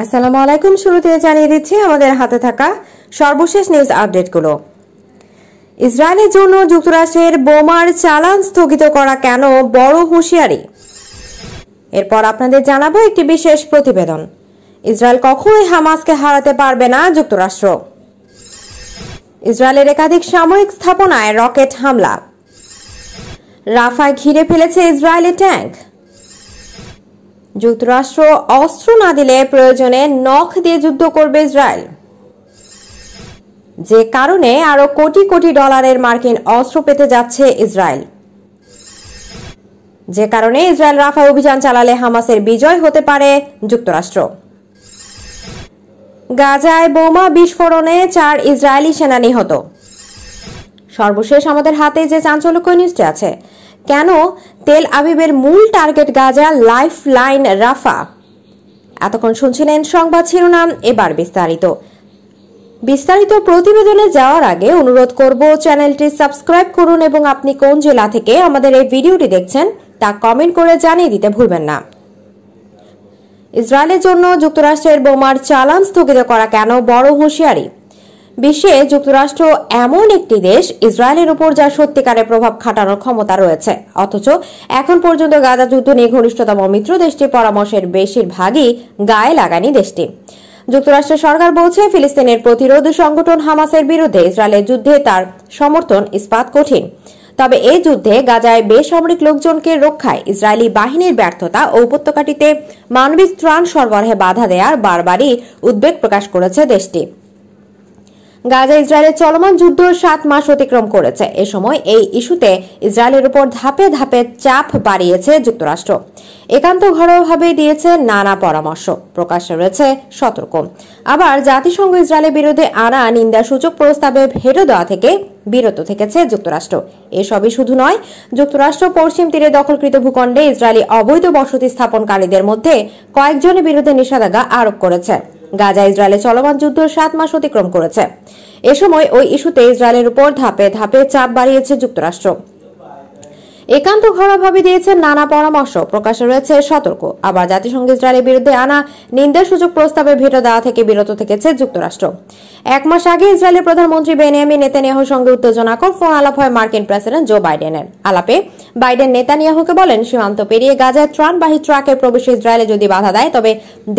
আসসালামু আলাইকুম শুরুতে জানিয়ে দিচ্ছি আমাদের হাতে থাকা সর্বশেষ নিউজ আপডেটগুলো ইসরায়েলের জন্য যুক্তরাষ্ট্রের বোমার চালান স্থগিত করা কেন বড় হুঁশিয়ারি এরপর আপনাদের জানাবো একটি বিশেষ প্রতিবেদন ইসরায়েল কখনোই হামাসকে হারাতে পারবে না যুক্তরাষ্ট্র ইসরায়েলের একাধিক সাময়িক স্থাপনায় রকেট হামলা রাফায় ঘিরে ফেলেছে ইসরায়েলের ট্যাঙ্ক যুক্তরাষ্ট্র অস্ত্র না দিলে প্রয়োজনে নখ দিয়ে যুদ্ধ করবে ইসরায়েল যে কারণে আরো কোটি কোটি ডলারের মার্কিন অস্ত্র পেতে যাচ্ছে ইসরায়েল যে কারণে ইসরায়েল রাফা অভিযান চালালে হামাসের বিজয় হতে পারে যুক্তরাষ্ট্র গাজায় বোমা বিস্ফোরণে চার ইসরায়েলি সেনা নিহত সর্বশেষ আমাদের হাতে যে চাঞ্চল্যকর নিউজটি আছে কেন তেল আবিবের মূল target Gaza life line Rafah এতক্ষণ শুনছিলেন সংবাদ শিরোনাম এবার বিস্তারিত বিস্তারিত প্রতিবেদনে যাওয়ার আগে অনুরোধ করব চ্যানেলটি সাবস্ক্রাইব করুন এবং আপনি কোন জেলা থেকে আমাদের এই ভিডিওটি দেখছেন তা কমেন্ট করে জানিয়ে দিতে ভুলবেন না ইসরায়েলের জন্য যুক্তরাষ্ট্রের বোমার চালান স্থগিত করা কেন বড় হুঁশিয়ারি বিশ্বে যুক্তরাষ্ট্র এমন একটি দেশ ইসরায়েলের উপর যার সত্যিকারের প্রভাব খাটানোর ক্ষমতা রয়েছে অথচ এখন পর্যন্ত গাজা যুদ্ধ নিয়ে ঘনিষ্ঠতম মিত্র দেশটির পরামর্শের বেশিরভাগই গায়ে লাগানি দেশটি যুক্তরাষ্ট্রের সরকার বলছে ফিলিস্তিনের প্রতিরোধ সংগঠন হামাসের বিরুদ্ধে ইসরায়েলের যুদ্ধে তার সমর্থন ইস্পাত কঠিন তবে এই যুদ্ধে গাজায় বেসামরিক লোকজনকে রক্ষায় ইসরায়েলি বাহিনীর ব্যর্থতা ও উপত্যকাটিতে মানবিক ত্রাণ সরবরাহে বাধা দেয়ার বারবারই উদ্বেগ প্রকাশ করেছে দেশটি গাজা ইসরায়েলের চলমান যুদ্ধ সাত মাস অতিক্রম করেছে এ সময় এই ইস্যুতে ইসরায়েলের উপর ধাপে ধাপে চাপ বাড়িয়েছে যুক্তরাষ্ট্র একান্ত ঘরোয়াভাবে দিয়েছে নানা পরামর্শ প্রকাশে রয়েছে সতর্ক আবার জাতিসংঘ ইসরায়েলের বিরুদ্ধে আনা নিন্দা সূচক প্রস্তাবে ভেটো দেওয়া থেকে বিরত থেকেছে যুক্তরাষ্ট্র এসবই শুধু নয় যুক্তরাষ্ট্র পশ্চিম তীরে দখলকৃত ভূখণ্ডে ইসরায়েলি অবৈধ বসতি স্থাপনকারীদের মধ্যে কয়েকজনের বিরুদ্ধে নিষেধাজ্ঞা আরোপ করেছে গাজা ইসরায়েলের চলমান যুদ্ধ সাত মাস অতিক্রম করেছে এ সময় ওই ইস্যুতে ইসরায়েলের উপর ধাপে ধাপে চাপ বাড়িয়েছে যুক্তরাষ্ট্র একান্ত ঘরোয়াভাবে দিয়েছেন নানা পরামর্শ প্রকাশে রয়েছে সতর্ক আবার জাতিসংঘ ইসরায়েলের বিরুদ্ধে আনা নিন্দাসূচক প্রস্তাবে ভেটো দেওয়া থেকে বিরত থেকেছে যুক্তরাষ্ট্র এক মাস আগে ইসরায়েলের প্রধানমন্ত্রী বেনিয়ামি নেতানিয়াহুর সঙ্গে উত্তেজনাকর ফোন আলাপ হয় মার্কিন প্রেসিডেন্ট জো বাইডেনের আলাপে বাইডেন নেতানিয়াহুকে বলেন সীমান্ত পেরিয়ে গাজায় ত্রাণবাহী ট্রাকের প্রবেশ ইসরায়েলে যদি বাধা দেয় তবে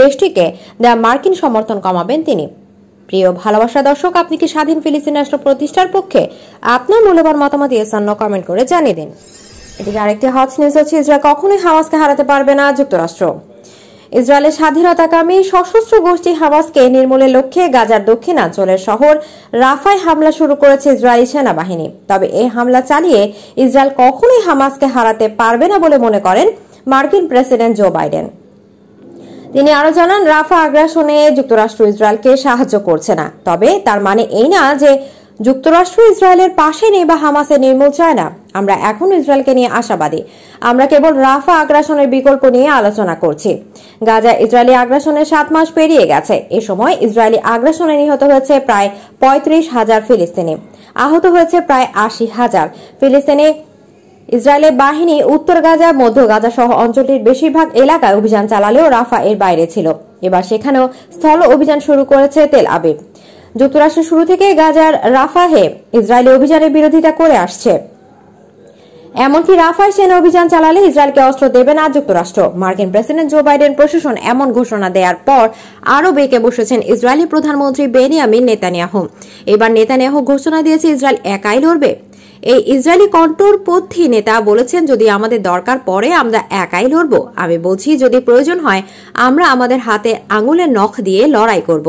দেশটিকে দেয়া মার্কিন সমর্থন কমাবেন তিনি প্রিয় ভালোবাসা দর্শক আপনি কি স্বাধীন ফিলিস্তিন রাষ্ট্র প্রতিষ্ঠার পক্ষে আপনার মূল্যবান মতামত ইয়েসান্ন কমেন্ট করে জানিয়ে দিন এদিকে আরেকটি হট নিউজ হচ্ছে ইসরায়েল কখনোই হামাসকে হারাতে পারবে না যুক্তরাষ্ট্র ইসরায়েলের স্বাধীনতাকামী সশস্ত্র গোষ্ঠী হামাসকে নির্মূলের লক্ষ্যে গাজার দক্ষিণাঞ্চলের শহর রাফায় হামলা শুরু করেছে ইসরায়েলি সেনাবাহিনী তবে এই হামলা চালিয়ে ইসরায়েল কখনোই হামাসকে হারাতে পারবে না বলে মনে করেন মার্কিন প্রেসিডেন্ট জো বাইডেন তিনি আরো জানান রাফা আগ্রাসনে যুক্তরাষ্ট্র ইসরায়েলকে সাহায্য করছে না তবে তার মানে এই না যে যুক্তরাষ্ট্র ইসরায়েলের পাশে নেই বা হামাসের নির্মূল চায় না আমরা এখন ইসরায়েলকে নিয়ে আশাবাদী আমরা কেবল রাফা আগ্রাসনের বিকল্প নিয়ে আলোচনা করছি গাজা ইসরায়েলি আগ্রাসনের সাত মাস পেরিয়ে গেছে এ সময় ইসরায়েলি আগ্রাসনে নিহত হয়েছে প্রায় পঁয়ত্রিশ হাজার ফিলিস্তিনি আহত হয়েছে প্রায় আশি হাজার ফিলিস্তিনি ইসরায়েলের বাহিনী উত্তর গাজা মধ্য গাজা সহ অঞ্চলটির বেশিরভাগ এলাকায় অভিযান চালালেও রাফা এর বাইরে ছিল এবার সেখানেও স্থল অভিযান শুরু করেছে তেল আবিব যুক্তরাষ্ট্র শুরু থেকে গাজার রাফাহে ইসরায়েলি অভিযানের বিরোধিতা করে আসছে এমনকি রাফায় সেনা অভিযান চালালে ইসরায়েলকে অস্ত্র দেবে না যুক্তরাষ্ট্র মার্কিন প্রেসিডেন্ট জো বাইডেন প্রশাসন এমন ঘোষণা দেওয়ার পর আরও বেঁকে বসেছেন ইসরায়েলি প্রধানমন্ত্রী বেনিয়ামিন নেতানিয়াহু এবার নেতানিয়াহু ঘোষণা দিয়েছে ইসরায়েল একাই লড়বে এই ইসরায়েলি কন্ট্রোলপন্থী নেতা বলেছেন যদি আমাদের দরকার পড়ে আমরা একাই লড়ব আমি বলছি যদি প্রয়োজন হয় আমরা আমাদের হাতে আঙুলের নখ দিয়ে লড়াই করব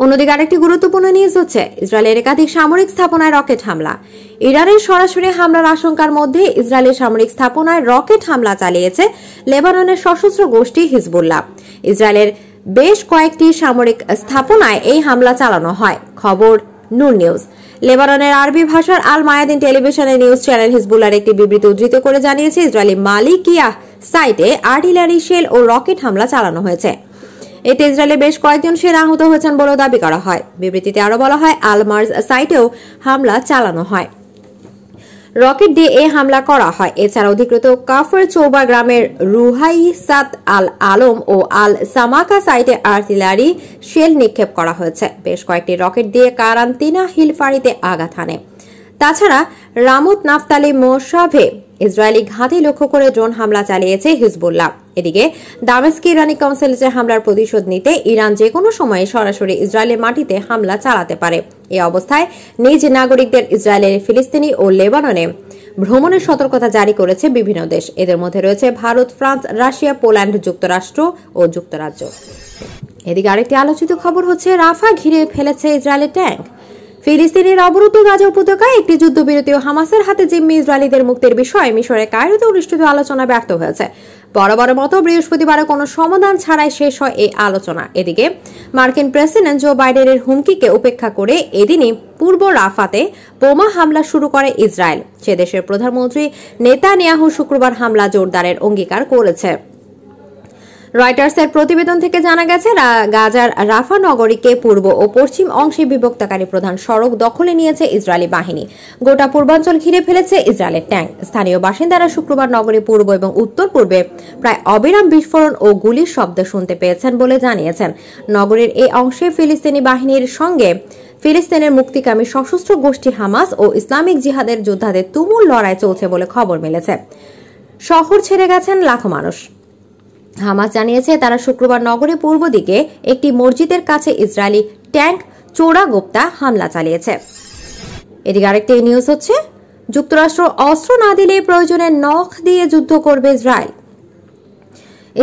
অন্যদিকে আরেকটি গুরুত্বপূর্ণ নিউজ হচ্ছে ইসরায়েলের একাধিক সামরিক স্থাপনায় রকেট হামলা ইরানের সরাসরি হামলার আশঙ্কার মধ্যে ইসরায়েলের সামরিক স্থাপনায় রকেট হামলা চালিয়েছে লেবাননের সশস্ত্র গোষ্ঠী হিজবুল্লাহ ইসরায়েলের বেশ কয়েকটি সামরিক স্থাপনায় এই হামলা চালানো হয় খবর নূর নিউজ লেবাননের আরবি ভাষার আল মায়াদিন টেলিভিশনের নিউজ চ্যানেল হিজবুল্লার একটি বিবৃতি উদ্ধৃত করে জানিয়েছে ইসরায়েলি মালিকিয়া সাইটে আর্টিলারি শেল ও রকেট হামলা চালানো হয়েছে এতে ইসরায়েলের বেশ কয়েকজন সেনা আহত হয়েছেন বলেও দাবি করা হয় বিবৃতিতে আরও বলা হয় আলমার্জ সাইটেও হামলা চালানো হয় রকেট দিয়ে এ হামলা করা হয় এছাড়া অধিকৃত কাফর চৌবা গ্রামের রুহাইসাত আল আলম ও আল সামাকা সাইটে আর্টিলারি শেল নিক্ষেপ করা হয়েছে বেশ কয়েকটি রকেট দিয়ে কারান্তিনা হিলফাড়িতে আঘাত হানে তাছাড়া রামুত নাফতালি মোসাভে ইসরায়েলি ঘাঁটি লক্ষ্য করে ড্রোন হামলা চালিয়েছে হিজবুল্লাহ এদিকে দামেস্কি ইরানি কাউন্সিলের হামলার প্রতিশোধ নিতে ইরান যে কোনো সময়ে সরাসরি ইসরায়েলের মাটিতে হামলা চালাতে পারে এ অবস্থায় নিজ নাগরিকদের ইসরায়েলের ফিলিস্তিনি ও লেবাননে ভ্রমণের সতর্কতা জারি করেছে বিভিন্ন দেশ এদের মধ্যে রয়েছে ভারত ফ্রান্স রাশিয়া পোল্যান্ড যুক্তরাষ্ট্র ও যুক্তরাজ্য এদিকে আরেকটি আলোচিত খবর হচ্ছে রাফা ঘিরে ফেলেছে ইসরায়েলের ট্যাঙ্ক ফিলিস্তিনের অবরুদ্ধ গাজা উপত্যকায় একটি যুদ্ধবিরতি ও হামাসের হাতে জিম্মি ইসরায়েলিদের মুক্তির বিষয়ে মিশরের কায়রোতে অনুষ্ঠিত আলোচনা ব্যর্থ হয়েছে বড় মতো বৃহস্পতিবারও কোনো সমাধান ছাড়াই শেষ হয় এই আলোচনা এদিকে মার্কিন প্রেসিডেন্ট জো বাইডেনের হুমকিকে উপেক্ষা করে এদিনই পূর্ব রাফাতে বোমা হামলা শুরু করে ইসরায়েল সে দেশের প্রধানমন্ত্রী নেতানিয়াহু শুক্রবার হামলা জোরদারের অঙ্গীকার করেছে রয়টার্সের প্রতিবেদন থেকে জানা গেছে গাজার রাফা নগরীকে পূর্ব ও পশ্চিম অংশে বিভক্তকারী প্রধান সড়ক দখলে নিয়েছে ইসরায়েলি বাহিনী গোটা পূর্বাঞ্চল ঘিরে ফেলেছে ইসরায়েলের ট্যাঙ্ক স্থানীয় বাসিন্দারা শুক্রবার নগরী পূর্ব এবং উত্তর পূর্বে প্রায় অবিরাম বিস্ফোরণ ও গুলির শব্দ শুনতে পেয়েছেন বলে জানিয়েছেন নগরীর এই অংশে ফিলিস্তিনি বাহিনীর সঙ্গে ফিলিস্তিনের মুক্তিকামী সশস্ত্র গোষ্ঠী হামাস ও ইসলামিক জিহাদের যোদ্ধাদের তুমুল লড়াই চলছে বলে খবর মিলেছে শহর ছেড়ে গেছেন লাখো মানুষ হামাস জানিয়েছে তারা শুক্রবার নগরের পূর্ব দিকে একটি মসজিদের কাছে ইসরায়েলি ট্যাঙ্ক চোরা গোপ্তা হামলা চালিয়েছে এদিকে আরেকটি নিউজ হচ্ছে যুক্তরাষ্ট্র অস্ত্র না দিলে প্রয়োজনে নখ দিয়ে যুদ্ধ করবে ইসরায়েল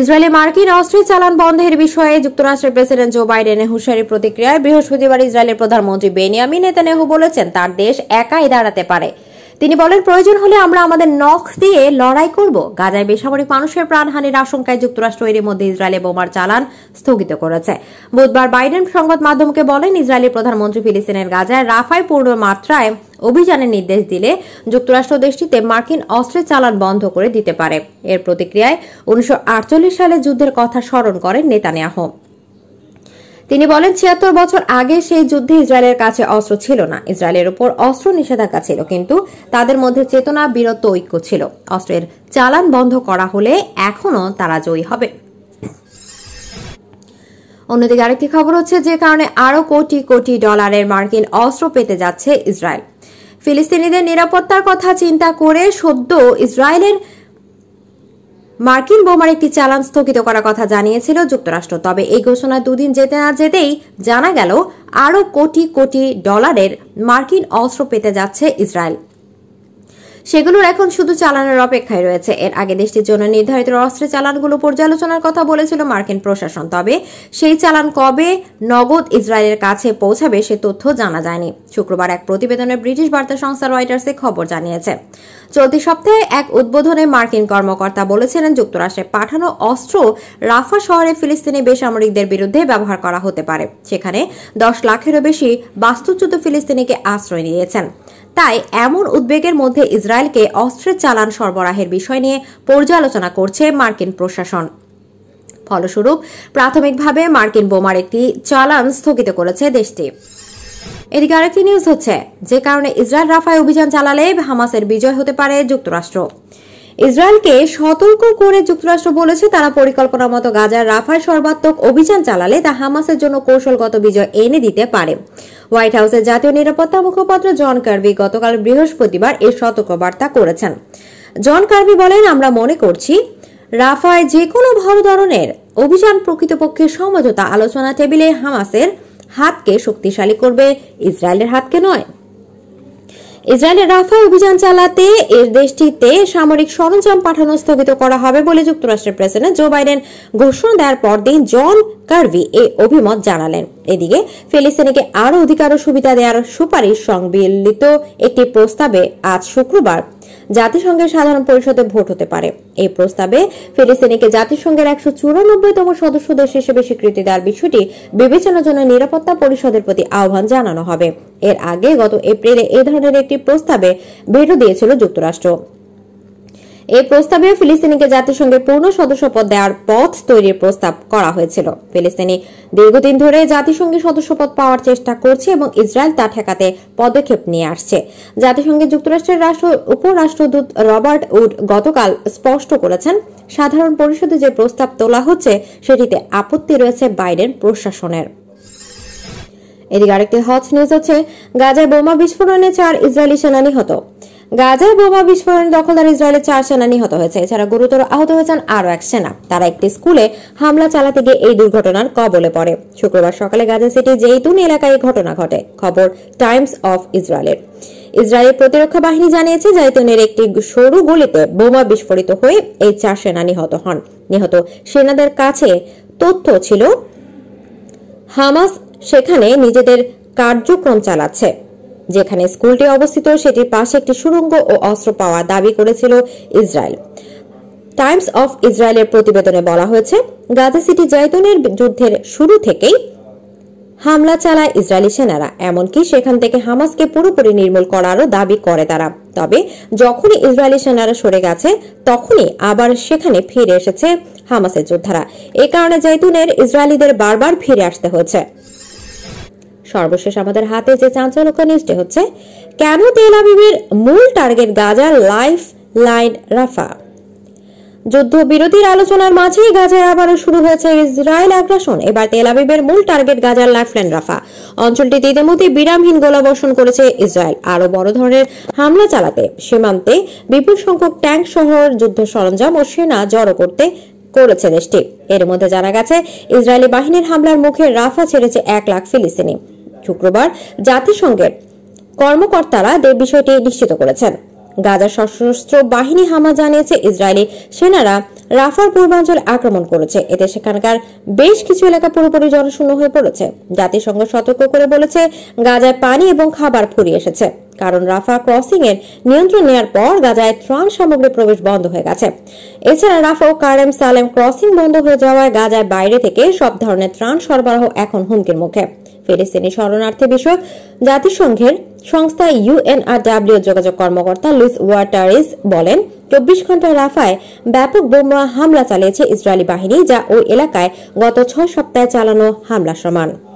ইসরায়েলে মার্কিন অস্ত্রের চালান বন্ধের বিষয়ে যুক্তরাষ্ট্রের প্রেসিডেন্ট জো বাইডেনের হুঁশিয়ারি প্রতিক্রিয়ায় বৃহস্পতিবার ইসরায়েলের প্রধানমন্ত্রী বেনিয়ামিন নেতানেহু বলেছেন তার দেশ একাই দাঁড়াতে পারে তিনি বলেন প্রয়োজন হলে আমরা আমাদের নখ দিয়ে লড়াই করব গাজায় বেসামরিক মানুষের প্রাণহানির আশঙ্কায় যুক্তরাষ্ট্র এর মধ্যে ইসরায়েলে বোমার চালান স্থগিত করেছে বুধবার বাইডেন সংবাদ মাধ্যমকে বলেন ইসরায়েলের প্রধানমন্ত্রী ফিলিস্তিনের গাজায় রাফায় পূর্ণ মাত্রায় অভিযানের নির্দেশ দিলে যুক্তরাষ্ট্র দেশটিতে মার্কিন অস্ত্রের চালান বন্ধ করে দিতে পারে এর প্রতিক্রিয়ায় উনিশশো সালে যুদ্ধের কথা স্মরণ করেন নেতানিয়াহ তিনি বলেন ছিয়াত্তর বছর আগে সেই যুদ্ধে ইসরায়েলের কাছে অস্ত্র ছিল না ইসরায়েলের উপর অস্ত্র নিষেধাজ্ঞা ছিল কিন্তু তাদের মধ্যে চেতনা বিরত ঐক্য ছিল অস্ত্রের চালান বন্ধ করা হলে এখনও তারা জয়ী হবে অন্যদিকে আরেকটি খবর হচ্ছে যে কারণে আরও কোটি কোটি ডলারের মার্কিন অস্ত্র পেতে যাচ্ছে ইসরায়েল ফিলিস্তিনিদের নিরাপত্তার কথা চিন্তা করে সদ্য ইসরায়েলের মার্কিন বোমার একটি চালান স্থগিত করার কথা জানিয়েছিল যুক্তরাষ্ট্র তবে এই ঘোষণা দুদিন যেতে না যেতেই জানা গেল আরও কোটি কোটি ডলারের মার্কিন অস্ত্র পেতে যাচ্ছে ইসরায়েল সেগুলোর এখন শুধু চালানের অপেক্ষায় রয়েছে এর আগে দেশটির জন্য নির্ধারিত অস্ত্রের চালানগুলো পর্যালোচনার কথা বলেছিল মার্কিন প্রশাসন তবে সেই চালান কবে নগদ ইসরায়েলের কাছে পৌঁছাবে সে তথ্য জানা যায়নি শুক্রবার এক প্রতিবেদনে ব্রিটিশ বার্তা সংস্থা রয়টার্সে খবর জানিয়েছে চলতি সপ্তাহে এক উদ্বোধনে মার্কিন কর্মকর্তা বলেছিলেন যুক্তরাষ্ট্রে পাঠানো অস্ত্র রাফা শহরে ফিলিস্তিনি বেসামরিকদের বিরুদ্ধে ব্যবহার করা হতে পারে সেখানে দশ লাখেরও বেশি বাস্তুচ্যুত ফিলিস্তিনিকে আশ্রয় নিয়েছেন তাই এমন উদ্বেগের মধ্যে ইসরায়েলকে অস্ত্রের চালান সরবরাহের বিষয় নিয়ে পর্যালোচনা করছে মার্কিন প্রশাসন ফলস্বরূপ প্রাথমিকভাবে মার্কিন বোমার একটি চালান স্থগিত করেছে দেশটি এদিকে আরেকটি নিউজ হচ্ছে যে কারণে ইসরায়েল রাফায় অভিযান চালালে হামাসের বিজয় হতে পারে যুক্তরাষ্ট্র ইসরায়েলকে সতর্ক করে যুক্তরাষ্ট্র বলেছে তারা পরিকল্পনা মতো গাজার রাফায় সর্বাত্মক অভিযান চালালে তা হামাসের জন্য কৌশলগত বিজয় এনে দিতে পারে হোয়াইট হাউসের জাতীয় নিরাপত্তা মুখপাত্র জন কার্বি গতকাল বৃহস্পতিবার এ সতর্কবার্তা করেছেন জন কার্বি বলেন আমরা মনে করছি রাফায় যে কোনো বড় ধরনের অভিযান প্রকৃতপক্ষে সমঝোতা আলোচনা টেবিলে হামাসের হাতকে শক্তিশালী করবে ইসরায়েলের হাতকে নয় ইসরায়েলের রাফা অভিযান চালাতে এর দেশটিতে সামরিক সরঞ্জাম পাঠানো স্থগিত করা হবে বলে যুক্তরাষ্ট্রের প্রেসিডেন্ট জো বাইডেন ঘোষণা দেওয়ার পরদিন জন কার্ভি এই অভিমত জানালেন এদিকে ফিলিস্তিনিকে আরও অধিকার ও সুবিধা দেওয়ার সুপারিশ সংবলিত একটি প্রস্তাবে আজ শুক্রবার জাতিসংঘের সাধারণ পরিষদে ভোট হতে পারে এই প্রস্তাবে ফিলিস্তিনিকে জাতিসংঘের একশো চুরানব্বইতম সদস্য দেশ হিসেবে স্বীকৃতি দেওয়ার বিষয়টি বিবেচনার জন্য নিরাপত্তা পরিষদের প্রতি আহ্বান জানানো হবে এর আগে গত এপ্রিলে এ ধরনের একটি প্রস্তাবে ভেটো দিয়েছিল যুক্তরাষ্ট্র এই প্রস্তাবে ফিলিস্তিনিকে জাতিসংঘের পূর্ণ সদস্যপদ দেওয়ার পথ তৈরির প্রস্তাব করা হয়েছিল ফিলিস্তিনি দীর্ঘদিন ধরে জাতিসংঘে সদস্যপদ পাওয়ার চেষ্টা করছে এবং ইসরায়েল তা ঠেকাতে পদক্ষেপ নিয়ে আসছে জাতিসংঘে যুক্তরাষ্ট্রের রাষ্ট্র উপরাষ্ট্রদূত রবার্ট উড গতকাল স্পষ্ট করেছেন সাধারণ পরিষদে যে প্রস্তাব তোলা হচ্ছে সেটিতে আপত্তি রয়েছে বাইডেন প্রশাসনের এদিকে আরেকটি হট নিউজ হচ্ছে গাজায় বোমা বিস্ফোরণে চার ইসরায়েলি সেনা নিহত গাজায় বোমা বিস্ফোরণে দখলদার ইসরায়েলের চার সেনা নিহত হয়েছে এছাড়া গুরুতর আহত হয়েছেন আরও এক সেনা তারা একটি স্কুলে হামলা চালাতে গিয়ে এই দুর্ঘটনার কবলে পড়ে শুক্রবার সকালে গাজা সিটি জেইতুন এলাকায় এই ঘটনা ঘটে খবর টাইমস অফ ইসরায়েলের ইসরায়েলের প্রতিরক্ষা বাহিনী জানিয়েছে জাইতুনের একটি সরু গুলিতে বোমা বিস্ফোরিত হয়ে এই চার সেনা নিহত হন নিহত সেনাদের কাছে তথ্য ছিল হামাস সেখানে নিজেদের কার্যক্রম চালাচ্ছে যেখানে স্কুলটি অবস্থিত সেটির পাশে একটি সুড়ঙ্গ ও অস্ত্র পাওয়া দাবি করেছিল ইসরায়েল টাইমস অফ ইসরায়েলের প্রতিবেদনে বলা হয়েছে গাজা সিটি জাইতুনের যুদ্ধের শুরু থেকেই হামলা চালায় ইসরায়েলি সেনারা এমনকি সেখান থেকে হামাসকে পুরোপুরি নির্মূল করারও দাবি করে তারা তবে যখনই ইসরায়েলি সেনারা সরে গেছে তখনই আবার সেখানে ফিরে এসেছে হামাসের যোদ্ধারা এ কারণে জৈতুনের ইসরায়েলিদের বারবার ফিরে আসতে হয়েছে সর্বশেষ আমাদের হাতে যে চাঞ্চল্যকর নিউজটি হচ্ছে কেন তেল আবিবের মূল টার্গেট গাজার লাইফ লাইন রাফা যুদ্ধবিরতির আলোচনার মাঝেই গাজায় আবারও শুরু হয়েছে ইসরায়েল আগ্রাসন এবার তেল আবিবের মূল টার্গেট গাজার লাইফলাইন রাফা অঞ্চলটি ইতিমধ্যে বিরামহীন গোলাবর্ষণ করেছে ইসরায়েল আরও বড় ধরনের হামলা চালাতে সীমান্তে বিপুল সংখ্যক ট্যাঙ্ক সহ যুদ্ধ সরঞ্জাম ও সেনা জড়ো করতে করেছে দেশটি এর মধ্যে জানা গেছে ইসরায়েলি বাহিনীর হামলার মুখে রাফা ছেড়েছে এক লাখ ফিলিস্তিনি শুক্রবার জাতিসংঘের কর্মকর্তারা বিষয়টি নিশ্চিত করেছেন গাজার সশস্ত্র বাহিনী হামা জানিয়েছে ইসরায়েলি সেনারা রাফার পূর্বাঞ্চল আক্রমণ করেছে এতে সেখানকার বেশ কিছু এলাকা পুরোপুরি জনশূন্য হয়ে পড়েছে জাতিসংঘ সতর্ক করে বলেছে গাজায় পানি এবং খাবার ফুরিয়ে এসেছে কারণ রাফা ক্রসিং এর নিয়ন্ত্রণ নেওয়ার পর গাজায় ত্রাণ সামগ্রী প্রবেশ বন্ধ হয়ে গেছে এছাড়া রাফা ও কারেম সালেম ক্রসিং বন্ধ হয়ে যাওয়ায় গাজায় বাইরে থেকে সব ধরনের ত্রাণ সরবরাহ এখন হুমকির মুখে ফেরেসেনি শরণার্থী বিষয়ক জাতিসংঘের সংস্থা ইউএনআরডাব্লিউ যোগাযোগ কর্মকর্তা লুইস ওয়াটারিস বলেন চব্বিশ ঘন্টা রাফায় ব্যাপক বোমা হামলা চালিয়েছে ইসরায়েলি বাহিনী যা ওই এলাকায় গত ছয় সপ্তাহে চালানো হামলা সমান